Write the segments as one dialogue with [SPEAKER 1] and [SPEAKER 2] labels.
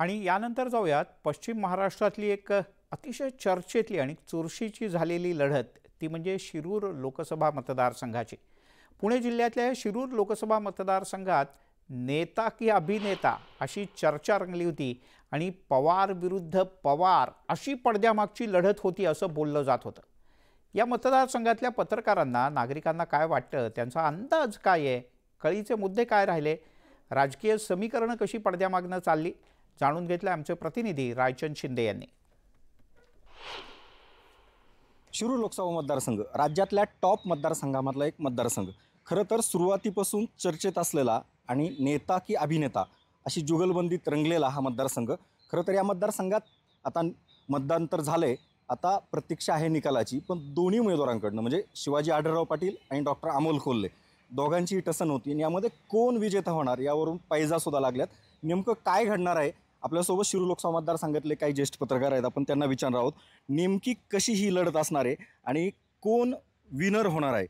[SPEAKER 1] आणि यानंतर जाऊयात पश्चिम महाराष्ट्रातली एक अतिशय चर्चेतली आणि चुरशीची झालेली लढत ती म्हणजे शिरूर लोकसभा मतदारसंघाची पुणे जिल्ह्यातल्या शिरूर लोकसभा मतदारसंघात नेता की अभिनेता अशी चर्चा रंगली होती आणि पवार विरुद्ध पवार अशी पडद्यामागची लढत होती असं बोललं जात होतं या मतदारसंघातल्या पत्रकारांना नागरिकांना काय वाटतं त्यांचा अंदाज काय आहे कळीचे मुद्दे काय राहिले राजकीय समीकरणं कशी पडद्यामागनं चालली जाणून घेतलं आमचे प्रतिनिधी रायचंद शिंदे यांनी शिरू लोकसभा
[SPEAKER 2] मतदारसंघ राज्यातल्या टॉप मतदारसंघामधला एक मतदारसंघ खरं तर सुरुवातीपासून चर्चेत असलेला आणि नेता की अभिनेता अशी जुगलबंदीत रंगलेला हा मतदारसंघ खरं तर या मतदारसंघात आता मतदान तर आहे आता प्रतीक्षा आहे निकालाची पण दोन्ही उमेदवारांकडनं म्हणजे शिवाजी आढळराव पाटील आणि डॉक्टर अमोल खोल्ले दोघांची टसन होती आणि यामध्ये कोण विजेता होणार यावरून पैजासुद्धा लागल्यात नेमकं काय घडणार आहे आपल्यासोबत शिरू लोकसभा मतदारसंघातले काही ज्येष्ठ पत्रकार आहेत आपण त्यांना विचारणार आहोत नेमकी कशी ही लढत असणार आहे आणि कोण विनर होणार आहे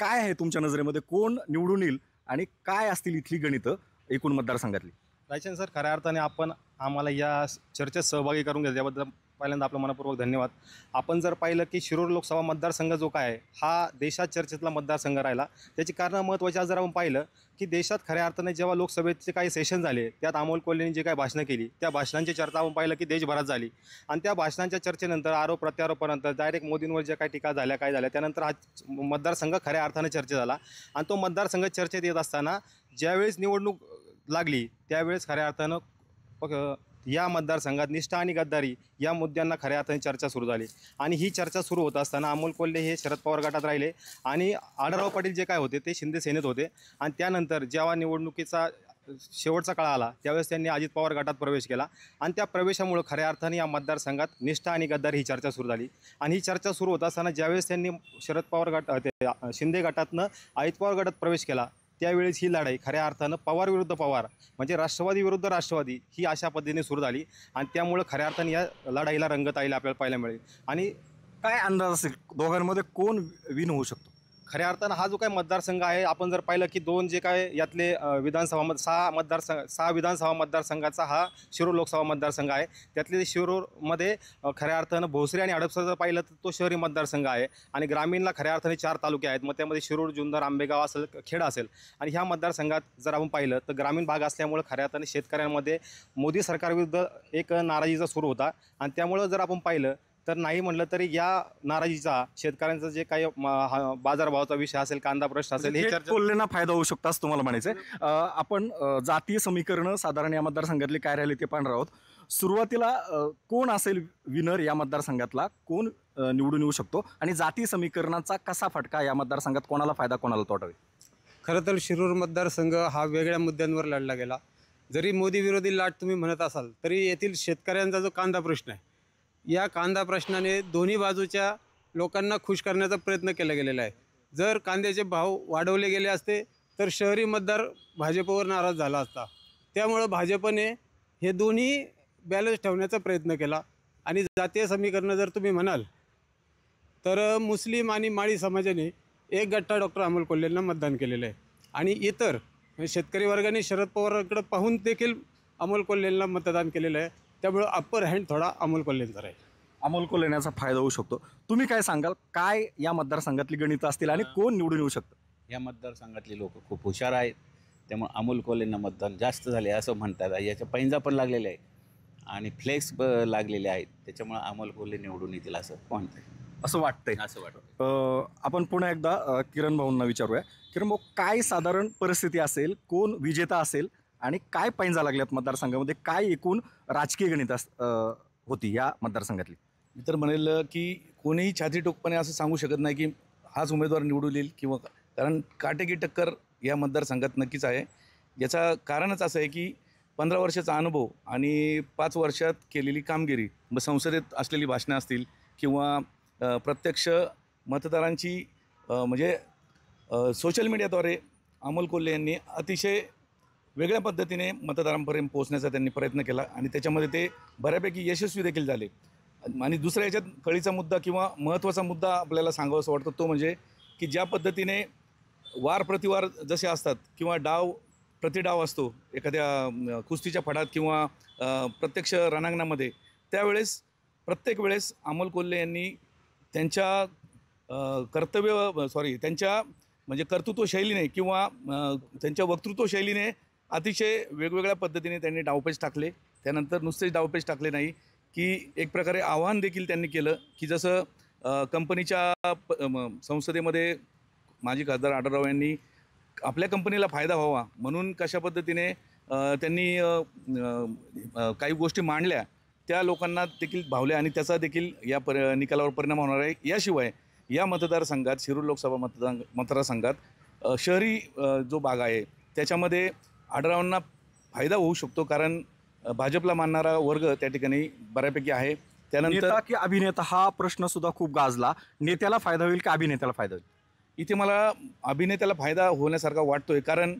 [SPEAKER 2] काय आहे तुमच्या नजरेमध्ये कोण निवडून येईल आणि काय असतील इथली गणितं एकूण मतदारसंघातली
[SPEAKER 1] रायचंद सर खऱ्या अर्थाने आपण आम्हाला या चर्चेत सहभागी करून घेतल्याबद्दल पहिल्यांदा आपलं मनपूर्वक धन्यवाद आपण जर पाहिलं की शिरूर लोकसभा मतदारसंघ जो काय हा देशात चर्चेतला मतदारसंघ राहिला त्याची कारणं महत्त्वाची आज जर आपण पाहिलं की देशात खऱ्या अर्थाने जेव्हा लोकसभेचे काही सेशन झाले त्यात अमोल कोल्हेंनी जे काही भाषणं केली त्या भाषणांची चर्चा आपण पाहिलं की देशभरात झाली आणि त्या भाषणांच्या चर्चेनंतर आरोप प्रत्यारोपानंतर डायरेक्ट मोदींवर ज्या काही टीका झाल्या काय झाल्या त्यानंतर हा मतदारसंघ खऱ्या अर्थाने चर्चा झाला आणि तो मतदारसंघ चर्चेत येत असताना ज्यावेळेस निवडणूक लागली त्यावेळेस खऱ्या अर्थानं या मतदारसंघात निष्ठा आणि गद्दारी या मुद्द्यांना खऱ्या अर्थाने चर्चा सुरू झाली आणि ही चर्चा सुरू होत असताना अमोल कोल्हे हे शरद पवार गटात राहिले आणि आढळराव पाटील जे काय होते ते शिंदे सेनेत होते आणि त्यानंतर जेव्हा निवडणुकीचा शेवटचा काळ आला त्यावेळेस त्यांनी अजित पवार गटात प्रवेश केला आणि त्या प्रवेशामुळे खऱ्या अर्थाने या मतदारसंघात निष्ठा आणि गद्दारी ही चर्चा सुरू झाली आणि ही चर्चा सुरू होत असताना ज्यावेळेस त्यांनी शरद पवार गट शिंदे गटातनं अजित पवार गटात प्रवेश केला त्यावेळेस ही लढाई खऱ्या अर्थानं पवार विरुद्ध पवार म्हणजे राष्ट्रवादी विरुद्ध राष्ट्रवादी ही अशा पद्धतीने सुरू झाली आणि त्यामुळं खऱ्या अर्थानं या लढाईला रंगत आईला आपल्याला पाहायला मिळेल आणि काय अंदाज असेल दोघांमध्ये कोण विन होऊ शकतो खऱ्या अर्थानं हा जो काय मतदारसंघ आहे आपण जर पाहिलं की दोन जे काय यातले विधानसभा मत सहा मतदारसंघ सहा विधानसभा मतदारसंघाचा हा शिरूर लोकसभा मतदारसंघ आहे त्यातले शिरूरमध्ये खऱ्या अर्थानं भोसरी आणि हडपसर जर पाहिलं तर तो शहरी मतदारसंघ आहे आणि ग्रामीणला खऱ्या अर्थाने चार तालुके आहेत मग त्यामध्ये शिरूर जुन्नर आंबेगाव असेल खेडा असेल आणि ह्या मतदारसंघात जर आपण पाहिलं तर ग्रामीण भाग असल्यामुळे खऱ्या अर्थाने शेतकऱ्यांमध्ये मोदी सरकारविरुद्ध एक नाराजीचा सूर होता आणि त्यामुळं जर आपण पाहिलं तर नाही म्हटलं तरी या नाराजीचा शेतकऱ्यांचा जे काही बाजारभावाचा विषय असेल कांदा प्रश्न असेल हे बोललेला
[SPEAKER 2] म्हणजे फायदा होऊ शकतो असं तुम्हाला म्हणायचं आपण जातीय समीकरणं साधारण या मतदारसंघातले काय राहिले ते पाहणार आहोत सुरुवातीला कोण असेल विनर या मतदारसंघातला कोण निवडून येऊ शकतो आणि जातीय समीकरणाचा कसा फटका या मतदारसंघात कोणाला फायदा कोणाला तोटावे
[SPEAKER 1] खरं तर शिरूर मतदारसंघ हा वेगळ्या मुद्द्यांवर लढला गेला जरी मोदी विरोधी लाट तुम्ही म्हणत असाल तरी येथील शेतकऱ्यांचा जो कांदा प्रश्न आहे या कांदा प्रश्नाने दोन्ही बाजूच्या लोकांना खुश करण्याचा प्रयत्न केला गेलेला आहे जर कांद्याचे भाव वाढवले गेले असते तर शहरी मतदार भाजपवर नाराज झाला असता त्यामुळं भाजपने हे दोन्ही बॅलन्स ठेवण्याचा प्रयत्न केला आणि जातीय समीकरणं जर तुम्ही म्हणाल तर मुस्लिम आणि माळी समाजाने एक गट्टा डॉक्टर अमोल कोल्हेंना मतदान केलेलं आहे आणि इतर शेतकरी वर्गाने शरद पवारांकडं पाहून देखील अमोल कोल्हेंना मतदान केलेलं आहे त्यामुळे अप्पर हँड थोडा अमोल कोल्हेंचा
[SPEAKER 2] राहील अमोल कोल्हेण्याचा फायदा होऊ शकतो तुम्ही काय सांगाल काय या मतदारसंघातली गणित असतील आणि कोण निवडून येऊ शकतं या मतदारसंघातले लोक खूप हुशार आहेत त्यामुळे अमोल कोल्हेंना मतदान जास्त झाले असं म्हणतात याच्या पैंजा पण लागलेल्या आहेत आणि फ्लेक्स ब लागलेले आहेत त्याच्यामुळे अमोल कोल्हे निवडून येतील असं म्हणतंय असं वाटतंय असं वाटतं आपण पुन्हा एकदा किरण भाऊंना विचारूया किरण भाऊ काय साधारण परिस्थिती असेल कोण विजेता असेल आणि काय पैंजा लागल्यात मतदारसंघामध्ये काय एकूण राजकीय गणित होती या
[SPEAKER 3] मतदारसंघातली मी तर म्हणेल की कोणीही छाती टोकपणे असं सांगू शकत नाही की हाच उमेदवार निवडून येईल किंवा कारण काटेकी टक्कर या मतदारसंघात नक्कीच आहे याचा कारणच असं आहे की पंधरा वर्षाचा अनुभव आणि पाच वर्षात केलेली कामगिरी मग संसदेत असलेली भाषणं असतील किंवा प्रत्यक्ष मतदारांची म्हणजे सोशल मीडियाद्वारे अमोल कोल्हे यांनी अतिशय वेगळ्या पद्धतीने मतदारांपर्यंत पोहोचण्याचा त्यांनी प्रयत्न केला आणि त्याच्यामध्ये ते बऱ्यापैकी यशस्वी देखील झाले आणि दुसऱ्या याच्यात कळीचा मुद्दा किंवा महत्त्वाचा मुद्दा आपल्याला सांगावासा वाटतो तो म्हणजे की ज्या पद्धतीने वार प्रतिवार जसे असतात किंवा डाव प्रतिडाव असतो एखाद्या कुस्तीच्या फडात किंवा प्रत्यक्ष रणांगणामध्ये त्यावेळेस प्रत्येक वेळेस अमोल कोल्हे यांनी त्यांच्या कर्तव्य सॉरी त्यांच्या म्हणजे कर्तृत्व शैलीने किंवा त्यांच्या वक्तृत्व शैलीने अतिशय वेगवेगळ्या पद्धतीने त्यांनी डावपेच टाकले त्यानंतर नुसतेच डावपेच टाकले नाही की एक प्रकारे आव्हान देखील त्यांनी केलं की जसं कंपनीच्या संसदेमध्ये माजी खासदार आढळराव यांनी आपल्या कंपनीला फायदा व्हावा म्हणून कशा पद्धतीने त्यांनी काही गोष्टी मांडल्या त्या लोकांना देखील भावल्या आणि त्याचा देखील या पर निकालावर परिणाम होणार आहे याशिवाय या मतदारसंघात शिरूर लोकसभा मतदार मतदारसंघात शहरी जो भाग आहे त्याच्यामध्ये आडरावांना फायदा होऊ शकतो कारण भाजपला मानणारा वर्ग त्या ठिकाणी बऱ्यापैकी आहे त्यानंतर की अभिनेता हा प्रश्न सुद्धा खूप गाजला नेत्याला फायदा होईल की अभिनेत्याला फायदा होईल इथे मला अभिनेत्याला फायदा होण्यासारखा वाटतोय कारण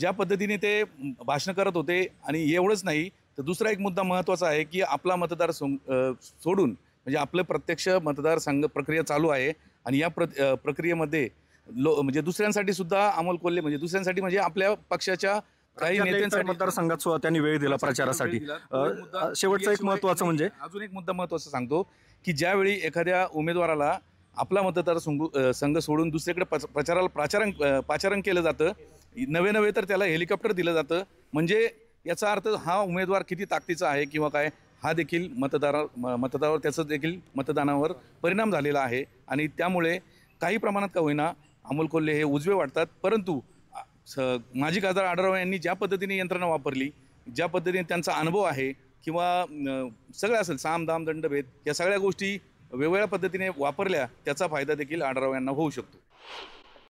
[SPEAKER 3] ज्या पद्धतीने ते भाषण करत होते आणि एवढंच नाही तर दुसरा एक मुद्दा महत्त्वाचा आहे की आपला मतदार सोडून म्हणजे आपलं प्रत्यक्ष मतदारसंघ प्रक्रिया चालू आहे आणि या प्र प्रक्रियेमध्ये लो म्हणजे दुसऱ्यांसाठी सुद्धा अमोल कोल्हे म्हणजे दुसऱ्यांसाठी म्हणजे आपल्या पक्षाच्या काही नेत्यांच्या मतदारसंघात सुद्धा त्यांनी वेळ दिला प्रचारासाठी शेवटचा एक महत्वाचं म्हणजे अजून एक मुद्दा महत्वाचा सांगतो की ज्यावेळी एखाद्या उमेदवाराला आपला मतदार संघ सोडून दुसरीकडे प्रचाराला प्राचारण पाचारण केलं जातं नवे नवे तर त्याला हेलिकॉप्टर दिलं जातं म्हणजे याचा अर्थ हा उमेदवार किती ताकदीचा आहे किंवा काय हा देखील मतदार मतदारावर त्याचं देखील मतदानावर परिणाम झालेला आहे आणि त्यामुळे काही प्रमाणात का होईना अमोल कोल्हे हे उजवे वाटतात परंतु स माजी खासदार आढळराव यांनी ज्या पद्धतीने यंत्रणा वापरली ज्या पद्धतीने त्यांचा अनुभव आहे किंवा सगळं असेल साम दाम दंडभेद या सगळ्या गोष्टी वेगवेगळ्या पद्धतीने वापरल्या त्याचा फायदा देखील आढळराव यांना होऊ शकतो